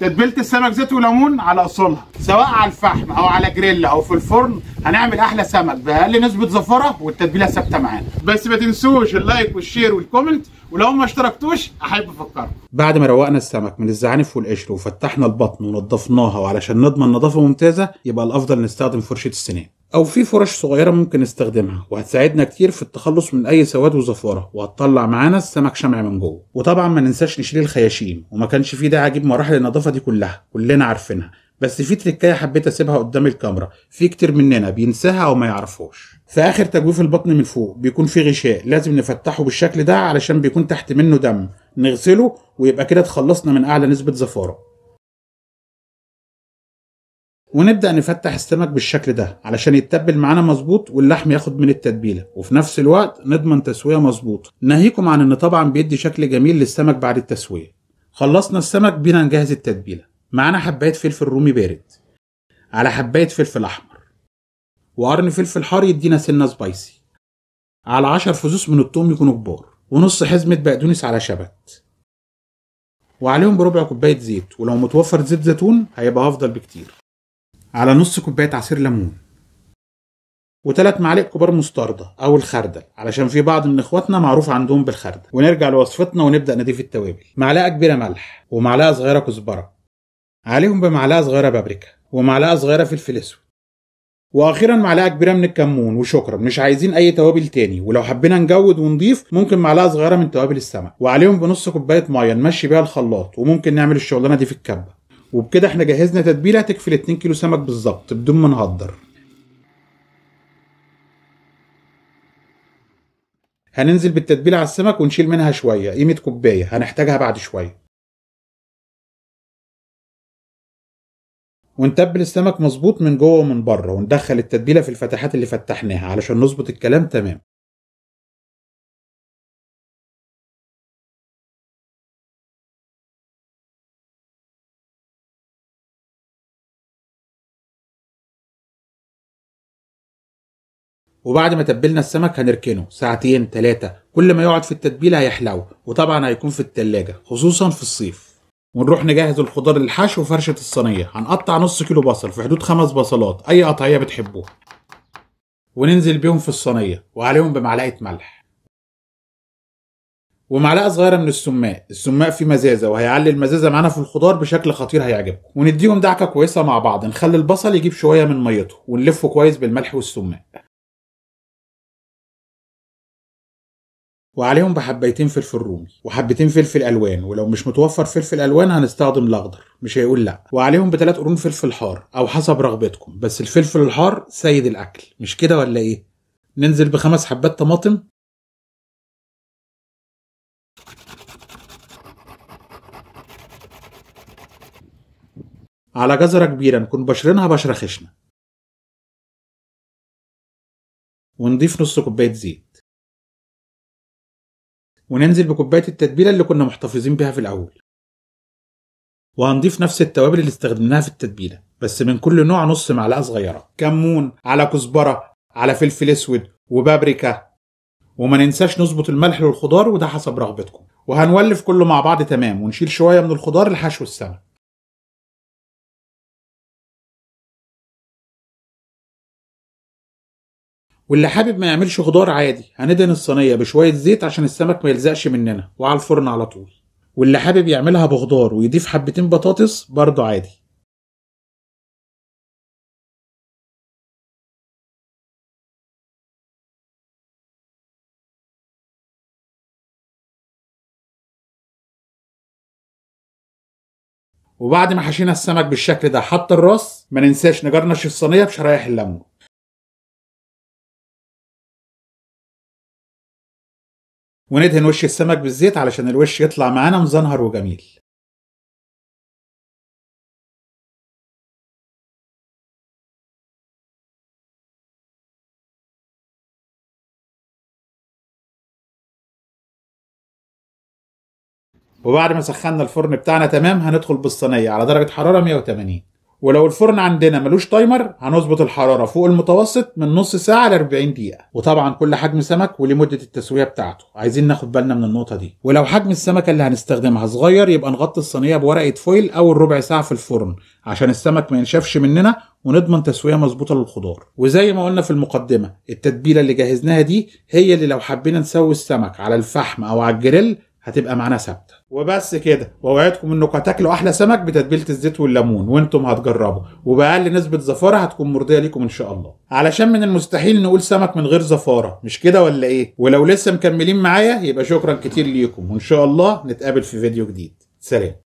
تتبيله السمك زيت وليمون على اصولها سواء على الفحم او على جريل او في الفرن هنعمل احلى سمك باقل نسبه زفره والتتبيله ثابته معانا بس ما تنسوش اللايك والشير والكومنت ولو ما اشتركتوش احب افكركم بعد ما روقنا السمك من الزعانف والقشر وفتحنا البطن ونضفناها وعلشان نضمن نظافه ممتازه يبقى الافضل نستخدم فرشه السنان او في فرش صغيره ممكن نستخدمها وهتساعدنا كتير في التخلص من اي سواد وزفاره وهتطلع معانا السمك شمع من جوه وطبعا ما ننساش نشيل الخياشيم وما كانش في داعي اجيب مراحل النظافه دي كلها كلنا عارفينها بس في تريكايه حبيت اسيبها قدام الكاميرا في كتير مننا بينساها او ما يعرفوش في اخر تجويف البطن من فوق بيكون في غشاء لازم نفتحه بالشكل ده علشان بيكون تحت منه دم نغسله ويبقى كده اتخلصنا من اعلى نسبه زفاره ونبدا نفتح السمك بالشكل ده علشان يتبل معانا مظبوط واللحم ياخد من التتبيله وفي نفس الوقت نضمن تسويه مظبوطه ناهيكم عن ان طبعا بيدي شكل جميل للسمك بعد التسويه خلصنا السمك بينا نجهز التتبيله معانا حبايه فلفل رومي بارد على حبايه فلفل احمر وقرن فلفل حار يدينا سنه سبايسي على 10 فصوص من الثوم يكونوا كبار ونص حزمه بقدونس على شبت وعليهم بربع كوبايه زيت ولو متوفر زيت زيتون هيبقى افضل بكتير على نص كوباية عصير ليمون وثلاث معالق كبار مستردة أو الخردل علشان في بعض من إخواتنا معروف عندهم بالخردل ونرجع لوصفتنا ونبدأ نضيف التوابل معلقة كبيرة ملح ومعلقة صغيرة كزبرة عليهم بمعلقة صغيرة بابريكا ومعلقة صغيرة فلفل أسود واخيرا معلقه كبيره من الكمون وشكرا مش عايزين اي توابل تاني ولو حبينا نجود ونضيف ممكن معلقه صغيره من توابل السمك وعليهم بنص كوبايه ميه نمشي بيها الخلاط وممكن نعمل الشغلانه دي في الكبه وبكده احنا جهزنا تتبيله تكفي ال 2 كيلو سمك بالظبط بدون ما نهدر هننزل بالتتبيله على السمك ونشيل منها شويه قيمه كوبايه هنحتاجها بعد شويه ونتبل السمك مظبوط من جوه ومن بره وندخل التتبيله في الفتحات اللي فتحناها علشان نظبط الكلام تمام وبعد ما تبلنا السمك هنركنه ساعتين تلاتة كل ما يقعد في التتبيله هيحلو وطبعا هيكون في التلاجة خصوصا في الصيف ونروح نجهز الخضار للحشو وفرشة الصينية هنقطع نص كيلو بصل في حدود خمس بصلات أي قطعية بتحبوها وننزل بيهم في الصينية وعليهم بمعلقة ملح ومعلقة صغيرة من السماء السماء فيه مزازة وهيعلي المزازة معانا في الخضار بشكل خطير هيعجبكم ونديهم دعكة كويسة مع بعض نخلي البصل يجيب شوية من ميته ونلفه كويس بالملح والسماء وعليهم بحبيتين فلفل رومي وحبتين فلفل الوان ولو مش متوفر فلفل الوان هنستخدم الاخضر مش هيقول لا وعليهم بثلاث قرون فلفل حار او حسب رغبتكم بس الفلفل الحار سيد الاكل مش كده ولا ايه ننزل بخمس حبات طماطم على جزرة كبيرة نكون بشرينها بشرة خشنة ونضيف نص كوباية زيت وننزل بكوباية التتبيلة اللي كنا محتفظين بيها في الأول وهنضيف نفس التوابل اللي استخدمناها في التتبيلة بس من كل نوع نص معلقة صغيرة كمون على كزبرة على فلفل أسود وبابريكا وما ننساش نظبط الملح والخضار وده حسب رغبتكم وهنولف كله مع بعض تمام ونشيل شوية من الخضار لحشو السمك واللي حابب ما يعملش خضار عادي هندهن الصينية بشوية زيت عشان السمك ما يلزقش مننا وعلى الفرن على طول واللي حابب يعملها بخضار ويضيف حبتين بطاطس برضه عادي وبعد ما حشينا السمك بالشكل ده حتى الراس ما ننساش نجرنش الصينيه بشرايح الليمون وندهن وش السمك بالزيت علشان الوش يطلع معانا مزنهر وجميل وبعد ما سخنا الفرن بتاعنا تمام هندخل بالصينية على درجة حرارة 180 ولو الفرن عندنا ملوش تايمر هنظبط الحرارة فوق المتوسط من نص ساعة ل 40 دقيقة وطبعا كل حجم سمك ولمدة التسوية بتاعته عايزين ناخد بالنا من النقطة دي ولو حجم السمكة اللي هنستخدمها صغير يبقى نغطي الصينية بورقة فويل أول ربع ساعة في الفرن عشان السمك ما ينشفش مننا ونضمن تسويه مظبوطه للخضار وزي ما قلنا في المقدمه التتبيله اللي جهزناها دي هي اللي لو حبينا نسوي السمك على الفحم او على الجريل هتبقى معانا ثابته وبس كده واوعدكم انكم هتاكلوا احلى سمك بتتبيله الزيت والليمون وانتم هتجربوا وباقل نسبه زفاره هتكون مرضيه ليكم ان شاء الله علشان من المستحيل نقول سمك من غير زفاره مش كده ولا ايه ولو لسه مكملين معايا يبقى شكرا كتير ليكم وان شاء الله نتقابل في فيديو جديد سلام